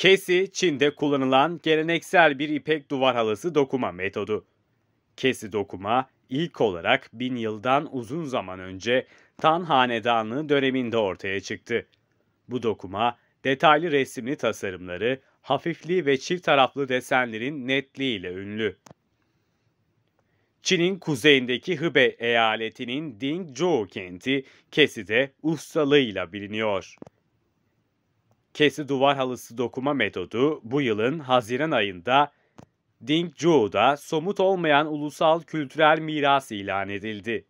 Kesi, Çin'de kullanılan geleneksel bir ipek duvar halısı dokuma metodu. Kesi dokuma ilk olarak bin yıldan uzun zaman önce Tan Hanedanlığı döneminde ortaya çıktı. Bu dokuma detaylı resimli tasarımları, hafifliği ve çift taraflı desenlerin netliğiyle ünlü. Çin'in kuzeyindeki Hubei eyaletinin Dingzhou kenti Kesi'de ustalığıyla biliniyor. Kesi duvar halısı dokuma metodu bu yılın Haziran ayında Dingzhou'da somut olmayan ulusal kültürel miras ilan edildi.